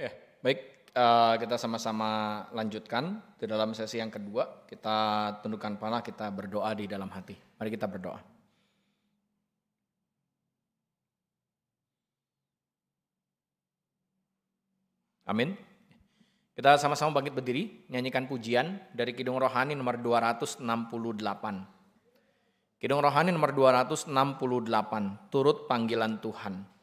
Ya, baik. Uh, kita sama-sama lanjutkan di dalam sesi yang kedua. Kita tundukkan pala, kita berdoa di dalam hati. Mari kita berdoa. Amin. Kita sama-sama bangkit berdiri, nyanyikan pujian dari Kidung Rohani nomor 268. Kidung Rohani nomor 268, turut panggilan Tuhan.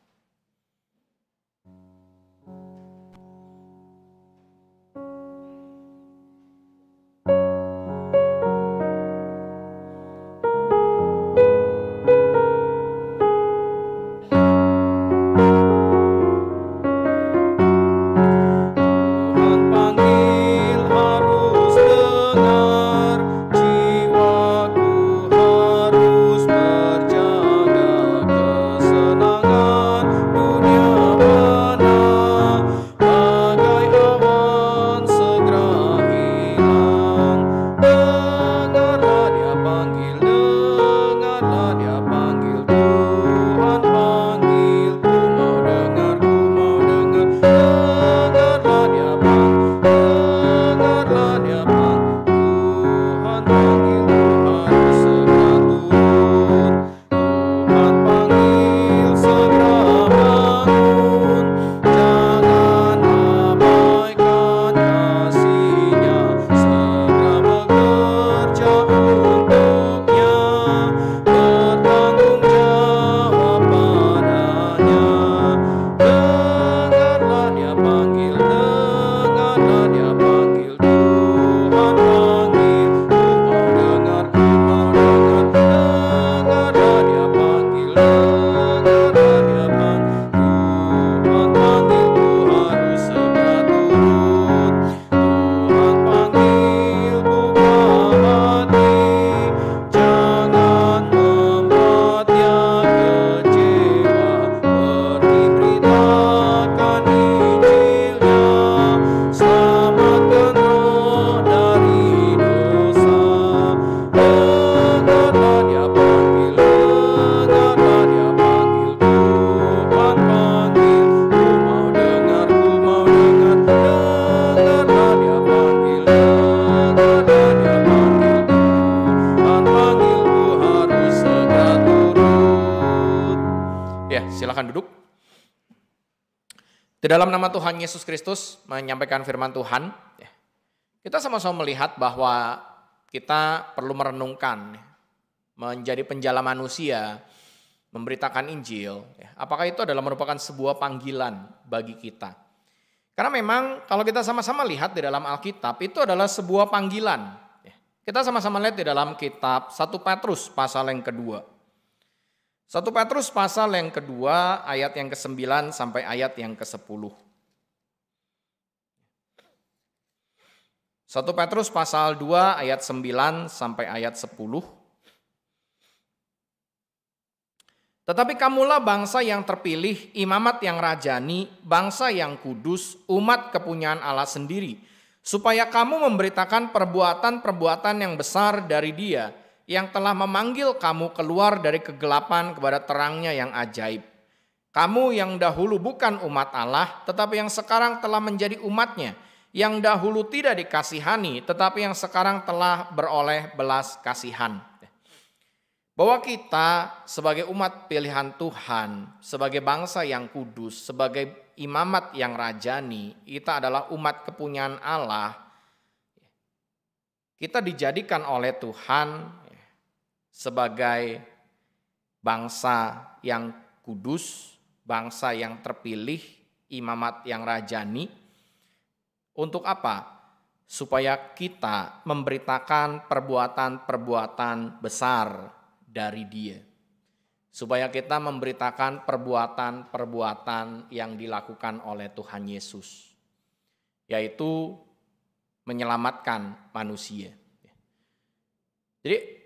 Di dalam nama Tuhan Yesus Kristus menyampaikan firman Tuhan, ya, kita sama-sama melihat bahwa kita perlu merenungkan, ya, menjadi penjala manusia, memberitakan Injil. Ya. Apakah itu adalah merupakan sebuah panggilan bagi kita? Karena memang kalau kita sama-sama lihat di dalam Alkitab itu adalah sebuah panggilan. Kita sama-sama lihat di dalam kitab 1 Petrus pasal yang kedua. 1 Petrus pasal yang kedua ayat yang ke-9 sampai ayat yang ke-10. 1 Petrus pasal 2 ayat 9 sampai ayat 10. Tetapi kamulah bangsa yang terpilih, imamat yang rajani, bangsa yang kudus, umat kepunyaan Allah sendiri, supaya kamu memberitakan perbuatan-perbuatan yang besar dari dia, yang telah memanggil kamu keluar dari kegelapan kepada terangnya yang ajaib. Kamu yang dahulu bukan umat Allah, tetapi yang sekarang telah menjadi umatnya, yang dahulu tidak dikasihani, tetapi yang sekarang telah beroleh belas kasihan. Bahwa kita sebagai umat pilihan Tuhan, sebagai bangsa yang kudus, sebagai imamat yang rajani, kita adalah umat kepunyaan Allah, kita dijadikan oleh Tuhan sebagai bangsa yang kudus, bangsa yang terpilih, imamat yang rajani. Untuk apa? Supaya kita memberitakan perbuatan-perbuatan besar dari Dia. Supaya kita memberitakan perbuatan-perbuatan yang dilakukan oleh Tuhan Yesus, yaitu menyelamatkan manusia. Jadi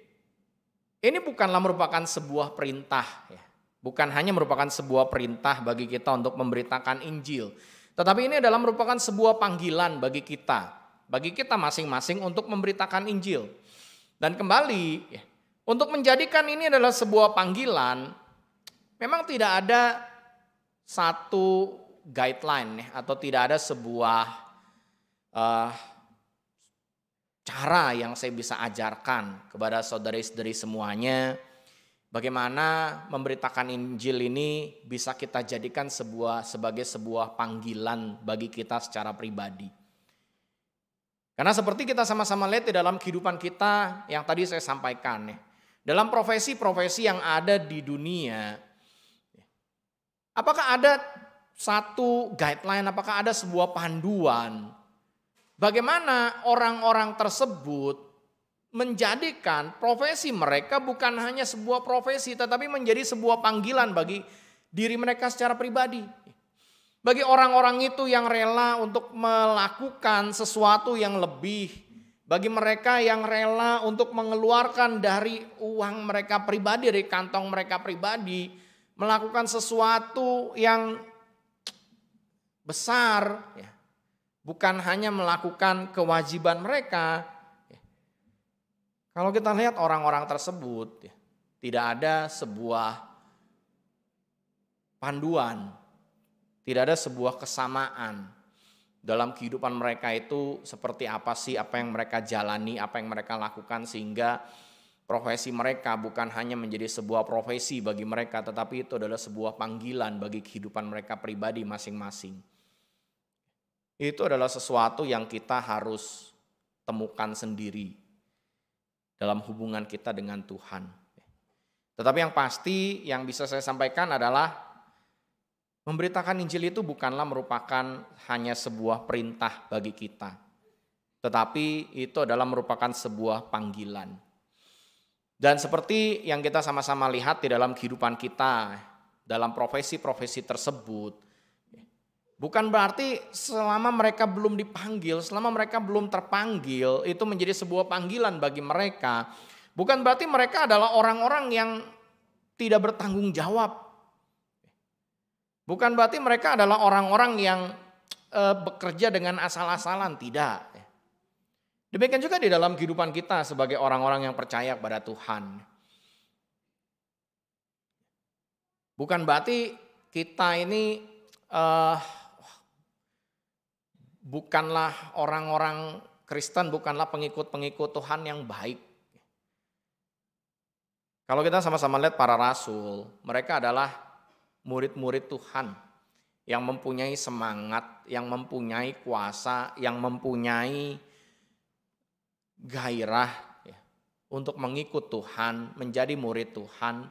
ini bukanlah merupakan sebuah perintah, ya. bukan hanya merupakan sebuah perintah bagi kita untuk memberitakan Injil, tetapi ini adalah merupakan sebuah panggilan bagi kita, bagi kita masing-masing untuk memberitakan Injil. Dan kembali, ya, untuk menjadikan ini adalah sebuah panggilan, memang tidak ada satu guideline ya, atau tidak ada sebuah uh, cara yang saya bisa ajarkan kepada saudari-saudari semuanya. Bagaimana memberitakan Injil ini bisa kita jadikan sebuah sebagai sebuah panggilan bagi kita secara pribadi. Karena seperti kita sama-sama lihat di dalam kehidupan kita yang tadi saya sampaikan Dalam profesi-profesi yang ada di dunia, apakah ada satu guideline, apakah ada sebuah panduan Bagaimana orang-orang tersebut menjadikan profesi mereka bukan hanya sebuah profesi tetapi menjadi sebuah panggilan bagi diri mereka secara pribadi. Bagi orang-orang itu yang rela untuk melakukan sesuatu yang lebih, bagi mereka yang rela untuk mengeluarkan dari uang mereka pribadi dari kantong mereka pribadi, melakukan sesuatu yang besar ya bukan hanya melakukan kewajiban mereka. Kalau kita lihat orang-orang tersebut, tidak ada sebuah panduan, tidak ada sebuah kesamaan dalam kehidupan mereka itu seperti apa sih, apa yang mereka jalani, apa yang mereka lakukan sehingga profesi mereka bukan hanya menjadi sebuah profesi bagi mereka, tetapi itu adalah sebuah panggilan bagi kehidupan mereka pribadi masing-masing itu adalah sesuatu yang kita harus temukan sendiri dalam hubungan kita dengan Tuhan. Tetapi yang pasti yang bisa saya sampaikan adalah memberitakan Injil itu bukanlah merupakan hanya sebuah perintah bagi kita. Tetapi itu adalah merupakan sebuah panggilan. Dan seperti yang kita sama-sama lihat di dalam kehidupan kita, dalam profesi-profesi tersebut, Bukan berarti selama mereka belum dipanggil, selama mereka belum terpanggil, itu menjadi sebuah panggilan bagi mereka. Bukan berarti mereka adalah orang-orang yang tidak bertanggung jawab. Bukan berarti mereka adalah orang-orang yang e, bekerja dengan asal-asalan, tidak. Demikian juga di dalam kehidupan kita sebagai orang-orang yang percaya kepada Tuhan. Bukan berarti kita ini uh, bukanlah orang-orang Kristen, bukanlah pengikut-pengikut Tuhan yang baik. Kalau kita sama-sama lihat para rasul, mereka adalah murid-murid Tuhan yang mempunyai semangat, yang mempunyai kuasa, yang mempunyai gairah ya, untuk mengikut Tuhan, menjadi murid Tuhan,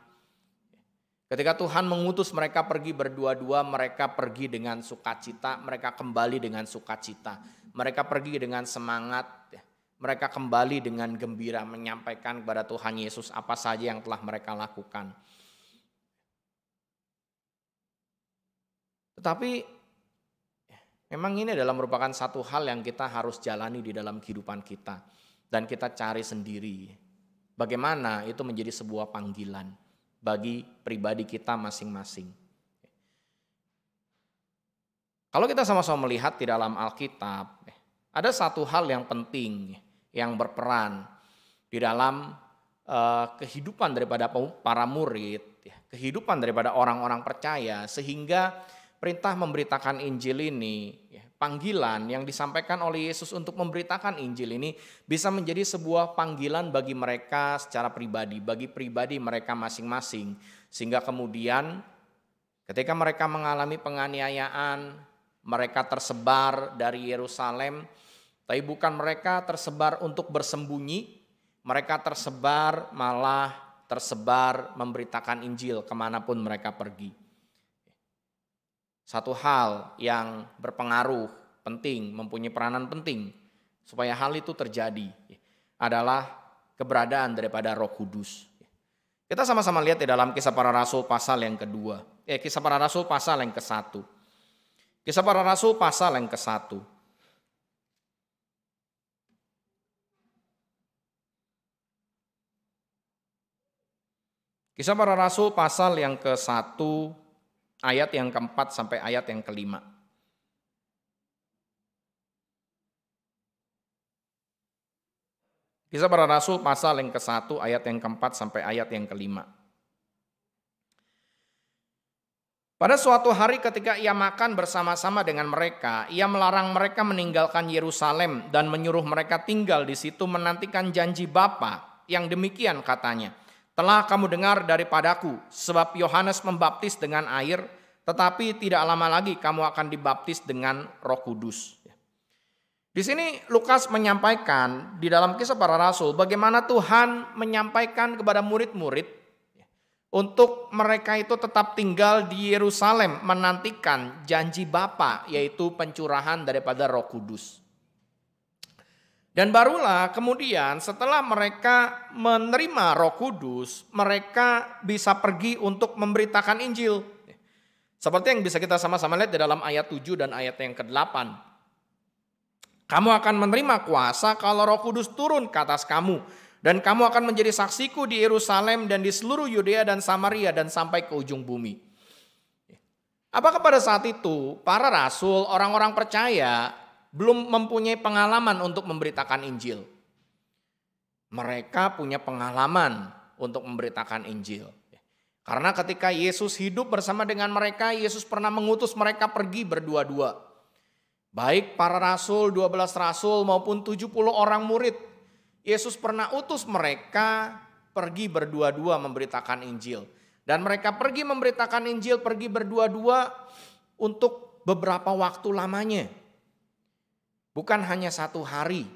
Ketika Tuhan mengutus mereka pergi berdua-dua, mereka pergi dengan sukacita, mereka kembali dengan sukacita. Mereka pergi dengan semangat, ya. mereka kembali dengan gembira menyampaikan kepada Tuhan Yesus apa saja yang telah mereka lakukan. Tetapi ya, memang ini adalah merupakan satu hal yang kita harus jalani di dalam kehidupan kita. Dan kita cari sendiri bagaimana itu menjadi sebuah panggilan bagi pribadi kita masing-masing. Kalau kita sama-sama melihat di dalam Alkitab, ada satu hal yang penting yang berperan di dalam eh, kehidupan daripada para murid, kehidupan daripada orang-orang percaya, sehingga perintah memberitakan Injil ini panggilan yang disampaikan oleh Yesus untuk memberitakan Injil ini bisa menjadi sebuah panggilan bagi mereka secara pribadi, bagi pribadi mereka masing-masing, sehingga kemudian ketika mereka mengalami penganiayaan, mereka tersebar dari Yerusalem, tapi bukan mereka tersebar untuk bersembunyi, mereka tersebar malah tersebar memberitakan Injil kemanapun mereka pergi satu hal yang berpengaruh penting, mempunyai peranan penting supaya hal itu terjadi adalah keberadaan daripada Roh Kudus. Kita sama-sama lihat di dalam Kisah Para Rasul pasal yang kedua, eh Kisah Para Rasul pasal yang ke satu, Kisah Para Rasul pasal yang ke satu, Kisah Para Rasul pasal yang ke-1 ayat yang keempat sampai ayat yang kelima. Kisah para Rasul pasal yang ke-1 ayat yang keempat sampai ayat yang kelima. Pada suatu hari ketika ia makan bersama-sama dengan mereka, ia melarang mereka meninggalkan Yerusalem dan menyuruh mereka tinggal di situ menantikan janji Bapa yang demikian katanya telah kamu dengar daripadaku, sebab Yohanes membaptis dengan air, tetapi tidak lama lagi kamu akan dibaptis dengan Roh Kudus. Di sini Lukas menyampaikan di dalam kisah para rasul bagaimana Tuhan menyampaikan kepada murid-murid untuk mereka itu tetap tinggal di Yerusalem menantikan janji Bapa yaitu pencurahan daripada Roh Kudus. Dan barulah kemudian setelah mereka menerima Roh Kudus, mereka bisa pergi untuk memberitakan Injil. Seperti yang bisa kita sama-sama lihat di dalam ayat 7 dan ayat yang ke-8. Kamu akan menerima kuasa kalau Roh Kudus turun ke atas kamu dan kamu akan menjadi saksiku di Yerusalem dan di seluruh Yudea dan Samaria dan sampai ke ujung bumi. Apakah pada saat itu para rasul, orang-orang percaya belum mempunyai pengalaman untuk memberitakan Injil. Mereka punya pengalaman untuk memberitakan Injil. Karena ketika Yesus hidup bersama dengan mereka, Yesus pernah mengutus mereka pergi berdua-dua. Baik para rasul, 12 rasul maupun 70 orang murid. Yesus pernah utus mereka pergi berdua-dua memberitakan Injil. Dan mereka pergi memberitakan Injil, pergi berdua-dua untuk beberapa waktu lamanya. Bukan hanya satu hari,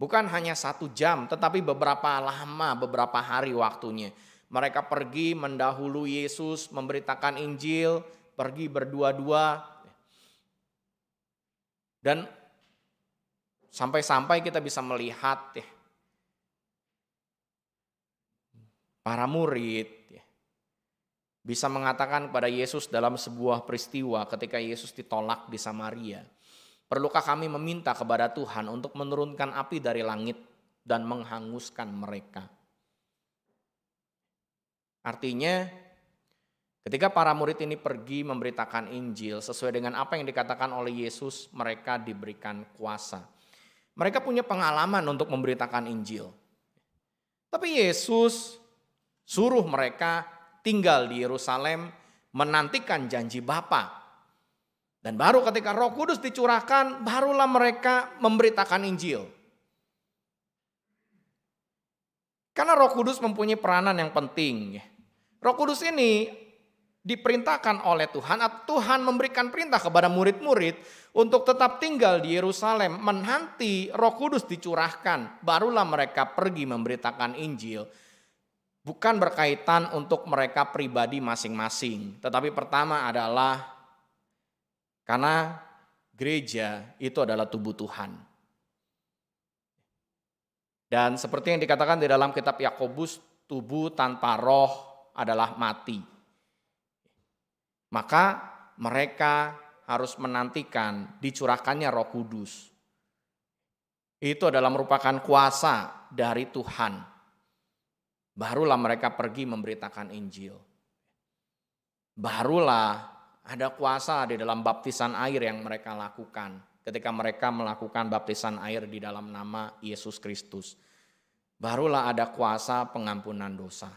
bukan hanya satu jam, tetapi beberapa lama, beberapa hari waktunya. Mereka pergi mendahului Yesus, memberitakan Injil, pergi berdua-dua. Dan sampai-sampai kita bisa melihat ya, para murid ya, bisa mengatakan kepada Yesus dalam sebuah peristiwa ketika Yesus ditolak di Samaria. Perlukah kami meminta kepada Tuhan untuk menurunkan api dari langit dan menghanguskan mereka? Artinya, ketika para murid ini pergi memberitakan Injil sesuai dengan apa yang dikatakan oleh Yesus, mereka diberikan kuasa. Mereka punya pengalaman untuk memberitakan Injil. Tapi Yesus suruh mereka tinggal di Yerusalem menantikan janji Bapa dan baru ketika Roh Kudus dicurahkan, barulah mereka memberitakan Injil. Karena Roh Kudus mempunyai peranan yang penting. Roh Kudus ini diperintahkan oleh Tuhan atau Tuhan memberikan perintah kepada murid-murid untuk tetap tinggal di Yerusalem menanti Roh Kudus dicurahkan barulah mereka pergi memberitakan Injil bukan berkaitan untuk mereka pribadi masing-masing tetapi pertama adalah karena gereja itu adalah tubuh Tuhan. Dan seperti yang dikatakan di dalam kitab Yakobus, tubuh tanpa roh adalah mati. Maka mereka harus menantikan dicurahkannya Roh Kudus. Itu adalah merupakan kuasa dari Tuhan. Barulah mereka pergi memberitakan Injil. Barulah ada kuasa di dalam baptisan air yang mereka lakukan ketika mereka melakukan baptisan air di dalam nama Yesus Kristus. Barulah ada kuasa pengampunan dosa.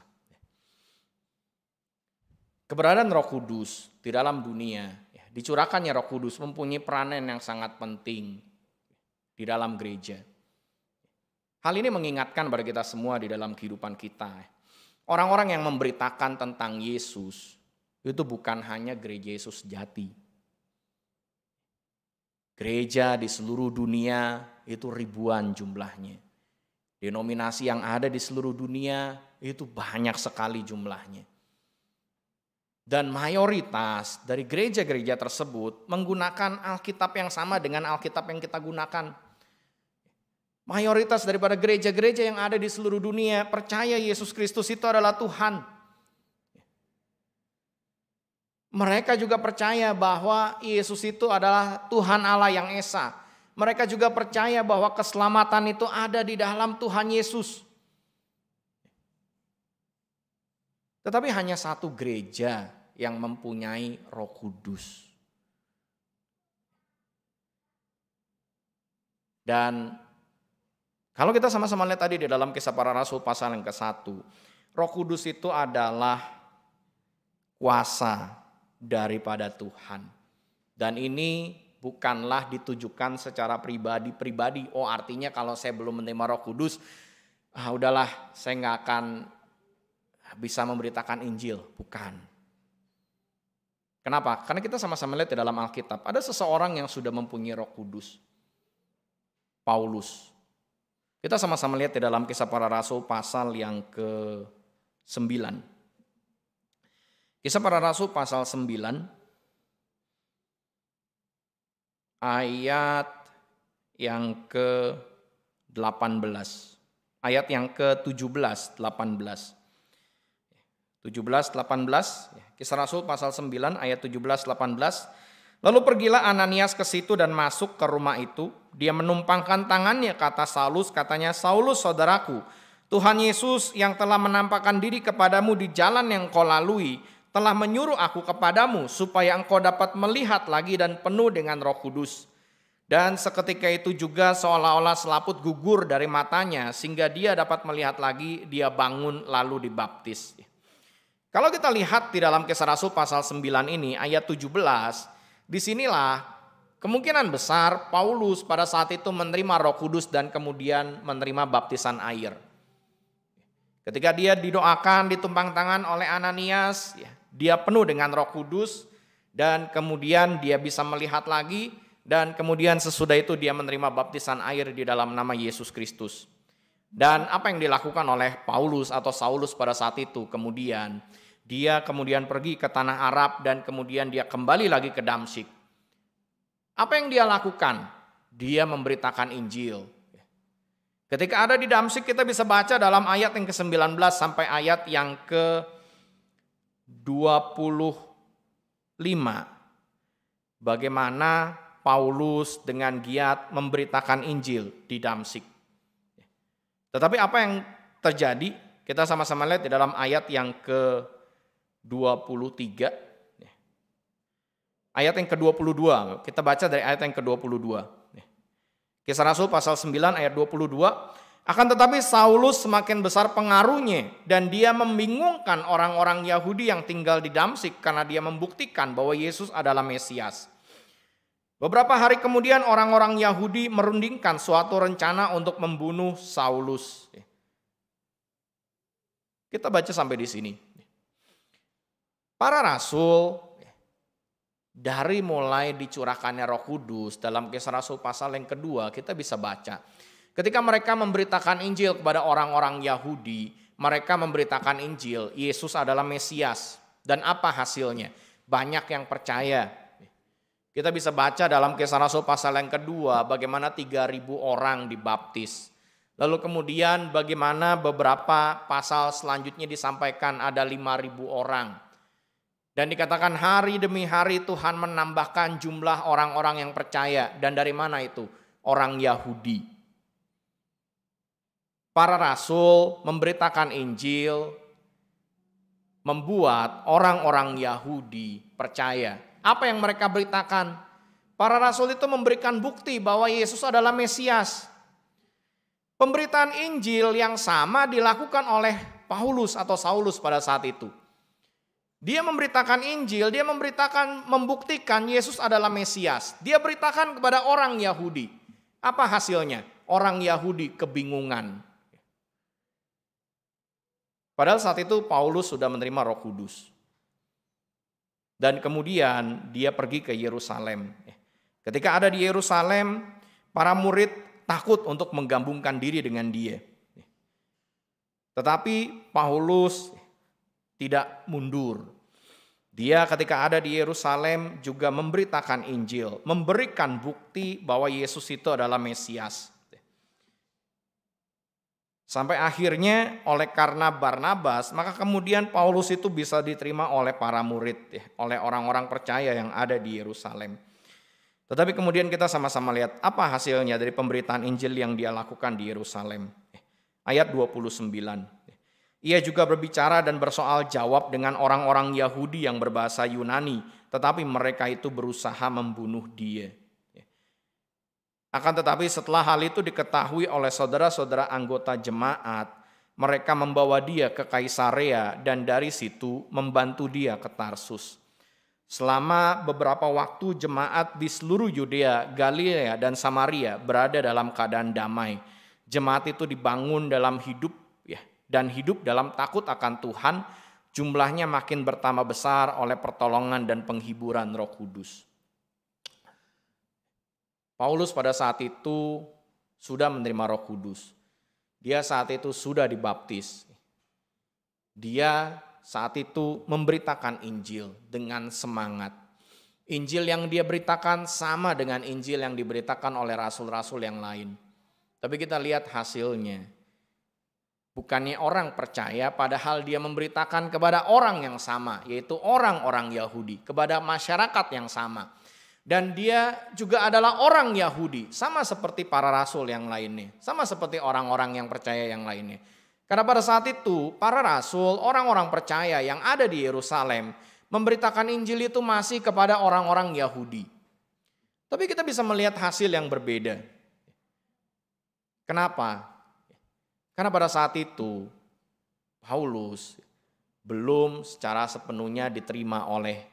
Keberadaan Roh Kudus di dalam dunia, ya, dicurahkannya Roh Kudus mempunyai peranan yang sangat penting di dalam gereja. Hal ini mengingatkan pada kita semua di dalam kehidupan kita. Orang-orang yang memberitakan tentang Yesus itu bukan hanya gereja Yesus Jati, Gereja di seluruh dunia itu ribuan jumlahnya. Denominasi yang ada di seluruh dunia itu banyak sekali jumlahnya. Dan mayoritas dari gereja-gereja tersebut menggunakan Alkitab yang sama dengan Alkitab yang kita gunakan. Mayoritas daripada gereja-gereja yang ada di seluruh dunia percaya Yesus Kristus itu adalah Tuhan. Mereka juga percaya bahwa Yesus itu adalah Tuhan Allah yang Esa. Mereka juga percaya bahwa keselamatan itu ada di dalam Tuhan Yesus. Tetapi hanya satu gereja yang mempunyai Roh Kudus. Dan kalau kita sama-sama lihat tadi di dalam kisah para rasul pasal yang ke-1, Roh Kudus itu adalah kuasa daripada Tuhan. Dan ini bukanlah ditujukan secara pribadi-pribadi. Oh artinya kalau saya belum menerima roh kudus, ah, udahlah saya nggak akan bisa memberitakan Injil. Bukan. Kenapa? Karena kita sama-sama lihat di dalam Alkitab, ada seseorang yang sudah mempunyai roh kudus. Paulus. Kita sama-sama lihat di dalam kisah para rasul pasal yang ke-9. Kisah para Rasul pasal 9 ayat yang ke-18. Ayat yang ke-17, 18. 17, 18. Kisah Rasul pasal 9 ayat 17, 18. Lalu pergilah Ananias ke situ dan masuk ke rumah itu. Dia menumpangkan tangannya kata Saulus, katanya, Saulus saudaraku, Tuhan Yesus yang telah menampakkan diri kepadamu di jalan yang kau lalui, telah menyuruh aku kepadamu supaya engkau dapat melihat lagi dan penuh dengan roh kudus. Dan seketika itu juga seolah-olah selaput gugur dari matanya sehingga dia dapat melihat lagi, dia bangun lalu dibaptis. Kalau kita lihat di dalam kisah Rasul pasal 9 ini ayat 17, disinilah kemungkinan besar Paulus pada saat itu menerima roh kudus dan kemudian menerima baptisan air. Ketika dia didoakan ditumpang tangan oleh Ananias, ya, dia penuh dengan Roh Kudus dan kemudian dia bisa melihat lagi dan kemudian sesudah itu dia menerima baptisan air di dalam nama Yesus Kristus. Dan apa yang dilakukan oleh Paulus atau Saulus pada saat itu kemudian dia kemudian pergi ke tanah Arab dan kemudian dia kembali lagi ke Damsik. Apa yang dia lakukan? Dia memberitakan Injil. Ketika ada di Damsik kita bisa baca dalam ayat yang ke-19 sampai ayat yang ke 25 bagaimana Paulus dengan giat memberitakan Injil di Damsik. Tetapi apa yang terjadi? Kita sama-sama lihat di dalam ayat yang ke-23. Ayat yang ke-22, kita baca dari ayat yang ke-22. Kisah Rasul pasal 9 ayat 22, akan tetapi Saulus semakin besar pengaruhnya dan dia membingungkan orang-orang Yahudi yang tinggal di Damsik karena dia membuktikan bahwa Yesus adalah Mesias. Beberapa hari kemudian orang-orang Yahudi merundingkan suatu rencana untuk membunuh Saulus. Kita baca sampai di sini. Para rasul dari mulai dicurahkannya Roh Kudus dalam Kisah Rasul pasal yang kedua kita bisa baca Ketika mereka memberitakan Injil kepada orang-orang Yahudi, mereka memberitakan Injil, Yesus adalah Mesias. Dan apa hasilnya? Banyak yang percaya. Kita bisa baca dalam kisah Rasul pasal yang kedua, bagaimana 3.000 orang dibaptis. Lalu kemudian bagaimana beberapa pasal selanjutnya disampaikan ada 5.000 orang. Dan dikatakan hari demi hari Tuhan menambahkan jumlah orang-orang yang percaya. Dan dari mana itu? Orang Yahudi para rasul memberitakan Injil, membuat orang-orang Yahudi percaya. Apa yang mereka beritakan? Para rasul itu memberikan bukti bahwa Yesus adalah Mesias. Pemberitaan Injil yang sama dilakukan oleh Paulus atau Saulus pada saat itu. Dia memberitakan Injil, dia memberitakan membuktikan Yesus adalah Mesias. Dia beritakan kepada orang Yahudi. Apa hasilnya? Orang Yahudi kebingungan. Padahal saat itu Paulus sudah menerima Roh Kudus. Dan kemudian dia pergi ke Yerusalem. Ketika ada di Yerusalem, para murid takut untuk menggabungkan diri dengan dia. Tetapi Paulus tidak mundur. Dia ketika ada di Yerusalem juga memberitakan Injil, memberikan bukti bahwa Yesus itu adalah Mesias. Sampai akhirnya oleh karena Barnabas, maka kemudian Paulus itu bisa diterima oleh para murid, ya, oleh orang-orang percaya yang ada di Yerusalem. Tetapi kemudian kita sama-sama lihat apa hasilnya dari pemberitaan Injil yang dia lakukan di Yerusalem. Ayat 29. Ia juga berbicara dan bersoal jawab dengan orang-orang Yahudi yang berbahasa Yunani, tetapi mereka itu berusaha membunuh dia. Akan tetapi setelah hal itu diketahui oleh saudara-saudara anggota jemaat, mereka membawa dia ke Kaisarea dan dari situ membantu dia ke Tarsus. Selama beberapa waktu jemaat di seluruh Yudea, Galilea, dan Samaria berada dalam keadaan damai. Jemaat itu dibangun dalam hidup ya, dan hidup dalam takut akan Tuhan, jumlahnya makin bertambah besar oleh pertolongan dan penghiburan Roh Kudus. Paulus pada saat itu sudah menerima Roh Kudus. Dia saat itu sudah dibaptis. Dia saat itu memberitakan Injil dengan semangat. Injil yang dia beritakan sama dengan Injil yang diberitakan oleh rasul-rasul yang lain. Tapi kita lihat hasilnya. Bukannya orang percaya padahal dia memberitakan kepada orang yang sama, yaitu orang-orang Yahudi, kepada masyarakat yang sama dan dia juga adalah orang Yahudi, sama seperti para rasul yang lainnya, sama seperti orang-orang yang percaya yang lainnya. Karena pada saat itu para rasul, orang-orang percaya yang ada di Yerusalem memberitakan Injil itu masih kepada orang-orang Yahudi. Tapi kita bisa melihat hasil yang berbeda. Kenapa? Karena pada saat itu Paulus belum secara sepenuhnya diterima oleh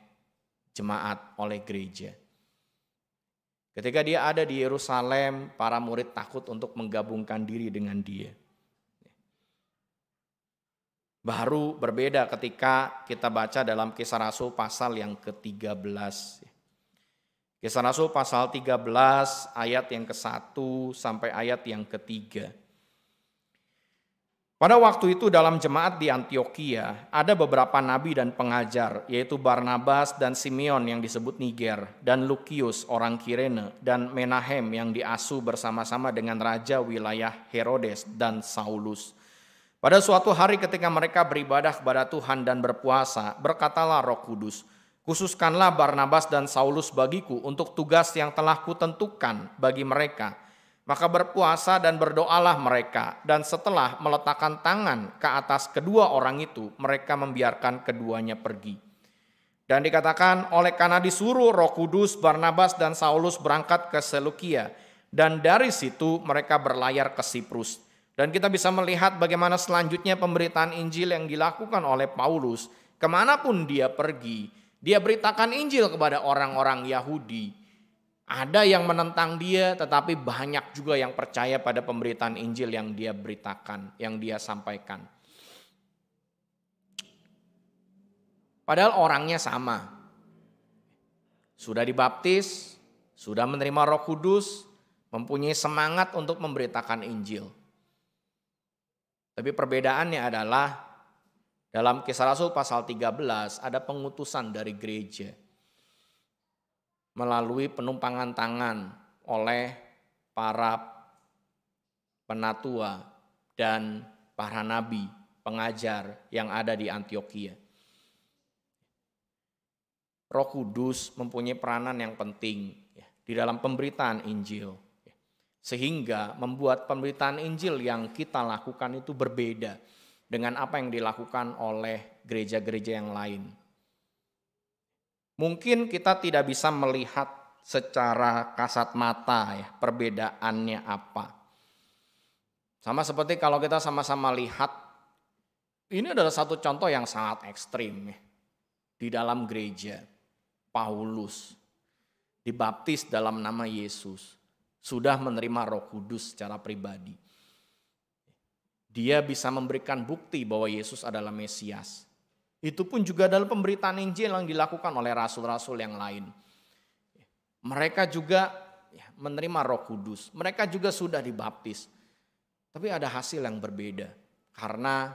jemaat, oleh gereja. Ketika dia ada di Yerusalem, para murid takut untuk menggabungkan diri dengan dia. Baru berbeda ketika kita baca dalam kisah Rasul pasal yang ke-13. Kisah Rasul pasal 13 ayat yang ke-1 sampai ayat yang ketiga. Pada waktu itu dalam jemaat di Antioquia ada beberapa nabi dan pengajar yaitu Barnabas dan Simeon yang disebut Niger dan Lukius orang Kirene dan Menahem yang diasuh bersama-sama dengan raja wilayah Herodes dan Saulus. Pada suatu hari ketika mereka beribadah kepada Tuhan dan berpuasa, berkatalah Roh Kudus, "Khususkanlah Barnabas dan Saulus bagiku untuk tugas yang telah kutentukan bagi mereka." Maka berpuasa dan berdoalah mereka, dan setelah meletakkan tangan ke atas kedua orang itu, mereka membiarkan keduanya pergi. Dan dikatakan, oleh karena disuruh Roh Kudus, Barnabas, dan Saulus berangkat ke Selukia, dan dari situ mereka berlayar ke Siprus. Dan kita bisa melihat bagaimana selanjutnya pemberitaan Injil yang dilakukan oleh Paulus, kemanapun dia pergi, dia beritakan Injil kepada orang-orang Yahudi ada yang menentang dia, tetapi banyak juga yang percaya pada pemberitaan Injil yang dia beritakan, yang dia sampaikan. Padahal orangnya sama. Sudah dibaptis, sudah menerima Roh Kudus, mempunyai semangat untuk memberitakan Injil. Tapi perbedaannya adalah dalam Kisah Rasul pasal 13 ada pengutusan dari gereja melalui penumpangan tangan oleh para penatua dan para nabi pengajar yang ada di Antioquia. Roh Kudus mempunyai peranan yang penting ya, di dalam pemberitaan Injil. Ya. Sehingga membuat pemberitaan Injil yang kita lakukan itu berbeda dengan apa yang dilakukan oleh gereja-gereja yang lain. Mungkin kita tidak bisa melihat secara kasat mata ya perbedaannya apa. Sama seperti kalau kita sama-sama lihat, ini adalah satu contoh yang sangat ekstrim ya. di dalam gereja. Paulus dibaptis dalam nama Yesus, sudah menerima Roh Kudus secara pribadi. Dia bisa memberikan bukti bahwa Yesus adalah Mesias. Itu pun juga dalam pemberitaan Injil yang dilakukan oleh rasul-rasul yang lain. Mereka juga ya, menerima roh kudus. Mereka juga sudah dibaptis. Tapi ada hasil yang berbeda. Karena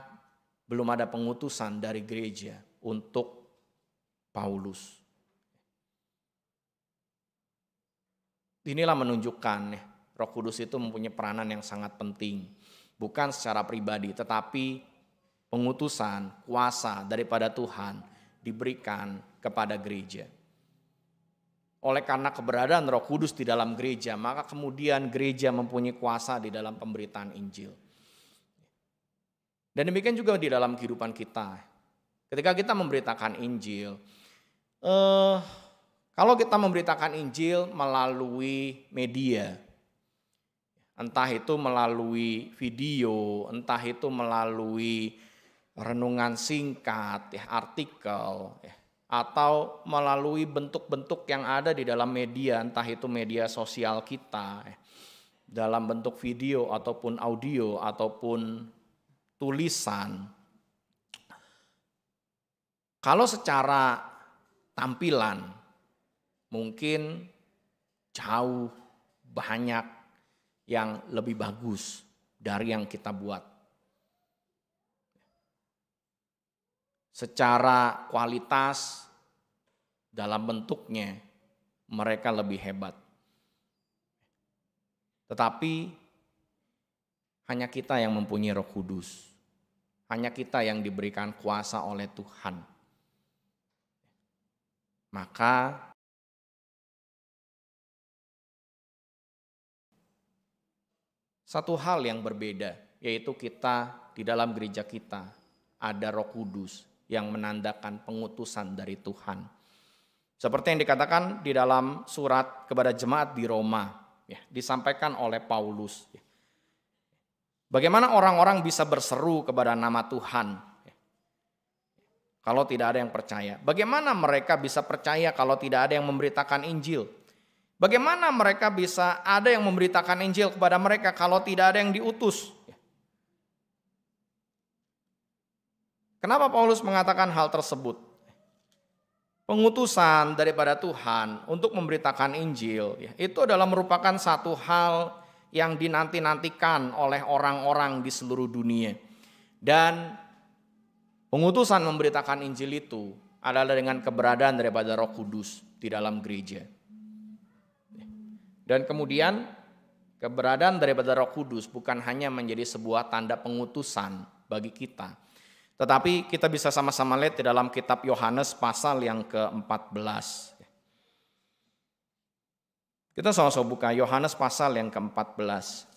belum ada pengutusan dari gereja untuk Paulus. Inilah menunjukkan ya, roh kudus itu mempunyai peranan yang sangat penting. Bukan secara pribadi tetapi pengutusan, kuasa daripada Tuhan diberikan kepada gereja. Oleh karena keberadaan Roh Kudus di dalam gereja, maka kemudian gereja mempunyai kuasa di dalam pemberitaan Injil. Dan demikian juga di dalam kehidupan kita. Ketika kita memberitakan Injil, eh, kalau kita memberitakan Injil melalui media, entah itu melalui video, entah itu melalui renungan singkat, ya, artikel, ya, atau melalui bentuk-bentuk yang ada di dalam media, entah itu media sosial kita, ya, dalam bentuk video ataupun audio ataupun tulisan. Kalau secara tampilan mungkin jauh banyak yang lebih bagus dari yang kita buat. secara kualitas dalam bentuknya mereka lebih hebat. Tetapi hanya kita yang mempunyai Roh Kudus. Hanya kita yang diberikan kuasa oleh Tuhan. Maka satu hal yang berbeda, yaitu kita di dalam gereja kita ada Roh Kudus yang menandakan pengutusan dari Tuhan. Seperti yang dikatakan di dalam surat kepada jemaat di Roma, ya, disampaikan oleh Paulus. Bagaimana orang-orang bisa berseru kepada nama Tuhan kalau tidak ada yang percaya? Bagaimana mereka bisa percaya kalau tidak ada yang memberitakan Injil? Bagaimana mereka bisa ada yang memberitakan Injil kepada mereka kalau tidak ada yang diutus? Kenapa Paulus mengatakan hal tersebut? Pengutusan daripada Tuhan untuk memberitakan Injil ya, itu adalah merupakan satu hal yang dinanti-nantikan oleh orang-orang di seluruh dunia. Dan pengutusan memberitakan Injil itu adalah dengan keberadaan daripada Roh Kudus di dalam gereja. Dan kemudian keberadaan daripada Roh Kudus bukan hanya menjadi sebuah tanda pengutusan bagi kita, tetapi kita bisa sama-sama lihat di dalam kitab Yohanes pasal yang ke-14. Kita sama-sama buka Yohanes pasal yang ke-14.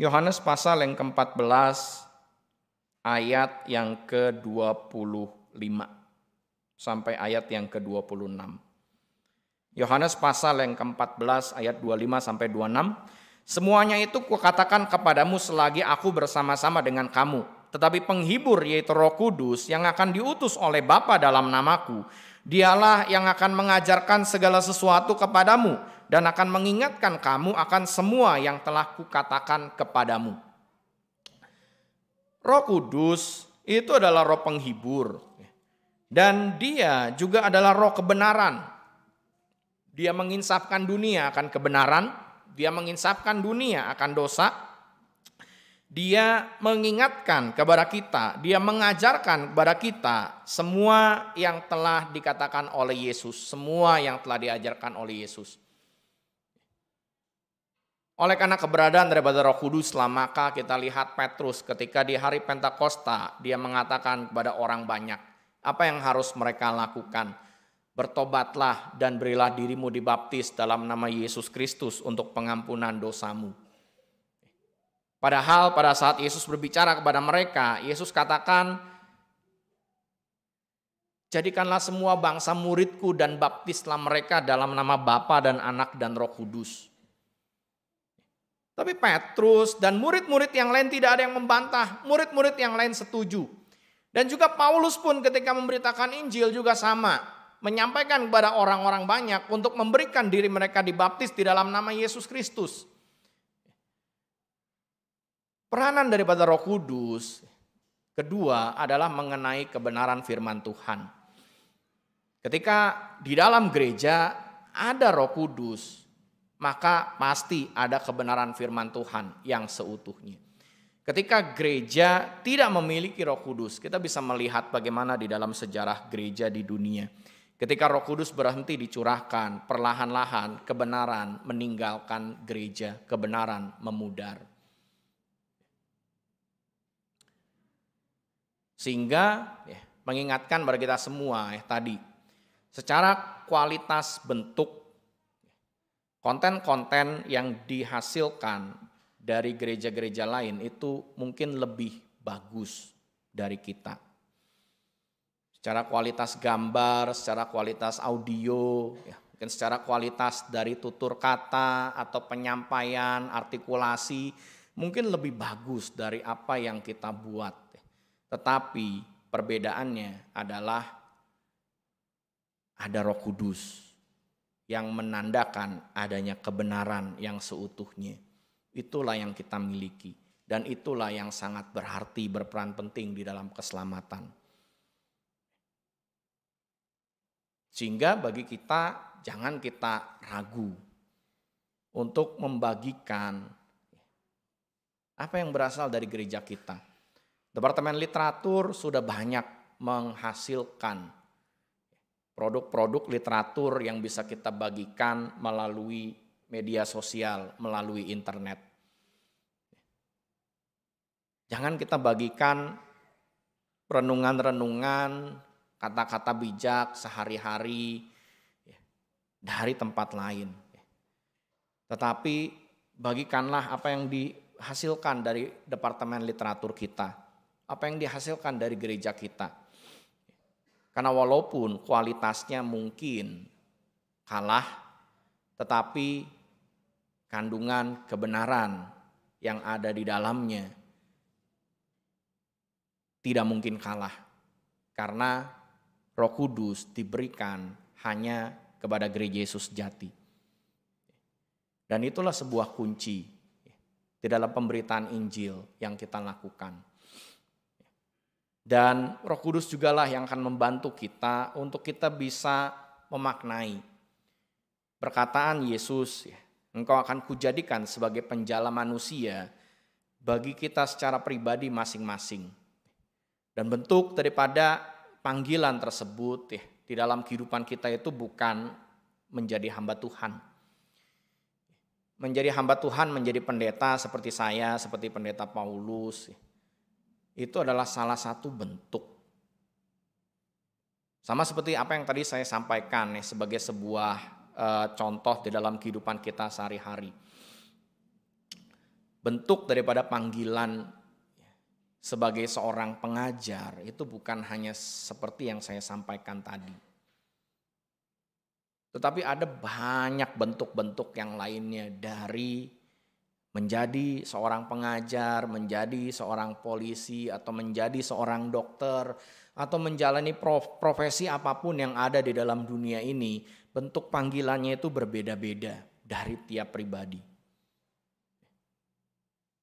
Yohanes pasal yang ke-14 ayat yang ke-25 sampai ayat yang ke-26. Yohanes pasal yang ke-14 ayat 25 sampai 26. Semuanya itu kukatakan kepadamu selagi aku bersama-sama dengan kamu. Tetapi penghibur yaitu Roh Kudus yang akan diutus oleh Bapa dalam namaku, dialah yang akan mengajarkan segala sesuatu kepadamu dan akan mengingatkan kamu akan semua yang telah kukatakan kepadamu. Roh Kudus itu adalah roh penghibur dan dia juga adalah roh kebenaran dia menginsafkan dunia akan kebenaran, dia menginsafkan dunia akan dosa. Dia mengingatkan kepada kita, dia mengajarkan kepada kita semua yang telah dikatakan oleh Yesus, semua yang telah diajarkan oleh Yesus. Oleh karena keberadaan daripada Roh Kudus, maka kita lihat Petrus ketika di hari Pentakosta dia mengatakan kepada orang banyak apa yang harus mereka lakukan. Bertobatlah dan berilah dirimu dibaptis dalam nama Yesus Kristus untuk pengampunan dosamu. Padahal pada saat Yesus berbicara kepada mereka, Yesus katakan, Jadikanlah semua bangsa muridku dan baptislah mereka dalam nama Bapa dan Anak dan Roh Kudus. Tapi Petrus dan murid-murid yang lain tidak ada yang membantah, murid-murid yang lain setuju. Dan juga Paulus pun ketika memberitakan Injil juga sama menyampaikan kepada orang-orang banyak untuk memberikan diri mereka dibaptis di dalam nama Yesus Kristus. Peranan daripada Roh Kudus kedua adalah mengenai kebenaran firman Tuhan. Ketika di dalam gereja ada Roh Kudus, maka pasti ada kebenaran firman Tuhan yang seutuhnya. Ketika gereja tidak memiliki Roh Kudus, kita bisa melihat bagaimana di dalam sejarah gereja di dunia Ketika Roh Kudus berhenti dicurahkan, perlahan-lahan kebenaran meninggalkan gereja, kebenaran memudar. Sehingga ya, mengingatkan kepada kita semua ya tadi, secara kualitas bentuk konten-konten yang dihasilkan dari gereja-gereja lain itu mungkin lebih bagus dari kita secara kualitas gambar, secara kualitas audio, ya, mungkin secara kualitas dari tutur kata atau penyampaian, artikulasi, mungkin lebih bagus dari apa yang kita buat. Tetapi perbedaannya adalah ada Roh Kudus yang menandakan adanya kebenaran yang seutuhnya. Itulah yang kita miliki dan itulah yang sangat berarti berperan penting di dalam keselamatan. Sehingga bagi kita jangan kita ragu untuk membagikan apa yang berasal dari gereja kita. Departemen literatur sudah banyak menghasilkan produk-produk literatur yang bisa kita bagikan melalui media sosial, melalui internet. Jangan kita bagikan renungan-renungan kata-kata bijak sehari-hari ya, dari tempat lain. Tetapi bagikanlah apa yang dihasilkan dari Departemen Literatur kita, apa yang dihasilkan dari gereja kita. Karena walaupun kualitasnya mungkin kalah, tetapi kandungan kebenaran yang ada di dalamnya tidak mungkin kalah. Karena Roh Kudus diberikan hanya kepada gereja Yesus jati, Dan itulah sebuah kunci di dalam pemberitaan Injil yang kita lakukan. Dan Roh Kudus jugalah yang akan membantu kita untuk kita bisa memaknai perkataan Yesus, ya. engkau akan kujadikan sebagai penjala manusia bagi kita secara pribadi masing-masing. Dan bentuk daripada panggilan tersebut ya, di dalam kehidupan kita itu bukan menjadi hamba Tuhan. Menjadi hamba Tuhan, menjadi pendeta seperti saya, seperti pendeta Paulus, ya. itu adalah salah satu bentuk. Sama seperti apa yang tadi saya sampaikan ya sebagai sebuah e, contoh di dalam kehidupan kita sehari-hari. Bentuk daripada panggilan sebagai seorang pengajar itu bukan hanya seperti yang saya sampaikan tadi. Tetapi ada banyak bentuk-bentuk yang lainnya dari menjadi seorang pengajar, menjadi seorang polisi atau menjadi seorang dokter atau menjalani profesi apapun yang ada di dalam dunia ini, bentuk panggilannya itu berbeda-beda dari tiap pribadi.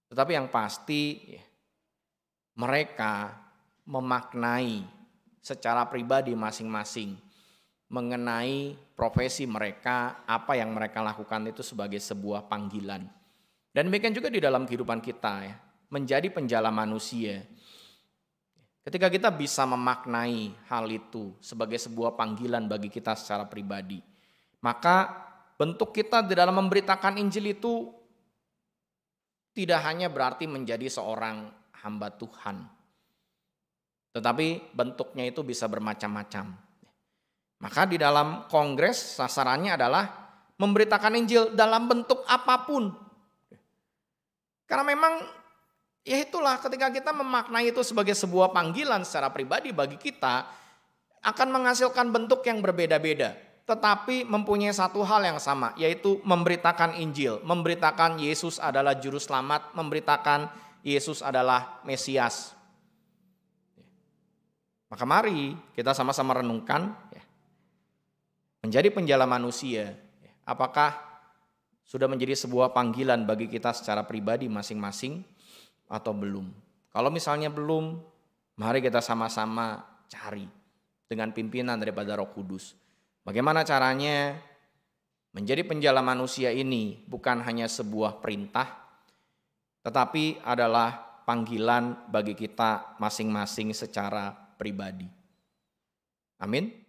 Tetapi yang pasti mereka memaknai secara pribadi masing-masing mengenai profesi mereka, apa yang mereka lakukan itu sebagai sebuah panggilan. Dan demikian juga di dalam kehidupan kita ya, menjadi penjala manusia. Ketika kita bisa memaknai hal itu sebagai sebuah panggilan bagi kita secara pribadi, maka bentuk kita di dalam memberitakan Injil itu tidak hanya berarti menjadi seorang hamba Tuhan. Tetapi bentuknya itu bisa bermacam-macam. Maka di dalam kongres sasarannya adalah memberitakan Injil dalam bentuk apapun. Karena memang ya itulah ketika kita memaknai itu sebagai sebuah panggilan secara pribadi bagi kita akan menghasilkan bentuk yang berbeda-beda. Tetapi mempunyai satu hal yang sama yaitu memberitakan Injil, memberitakan Yesus adalah juru selamat, memberitakan Yesus adalah Mesias. Maka mari kita sama-sama renungkan ya. menjadi penjala manusia. Ya, apakah sudah menjadi sebuah panggilan bagi kita secara pribadi masing-masing atau belum? Kalau misalnya belum, mari kita sama-sama cari dengan pimpinan daripada Roh Kudus. Bagaimana caranya menjadi penjala manusia ini bukan hanya sebuah perintah, tetapi adalah panggilan bagi kita masing-masing secara pribadi. Amin.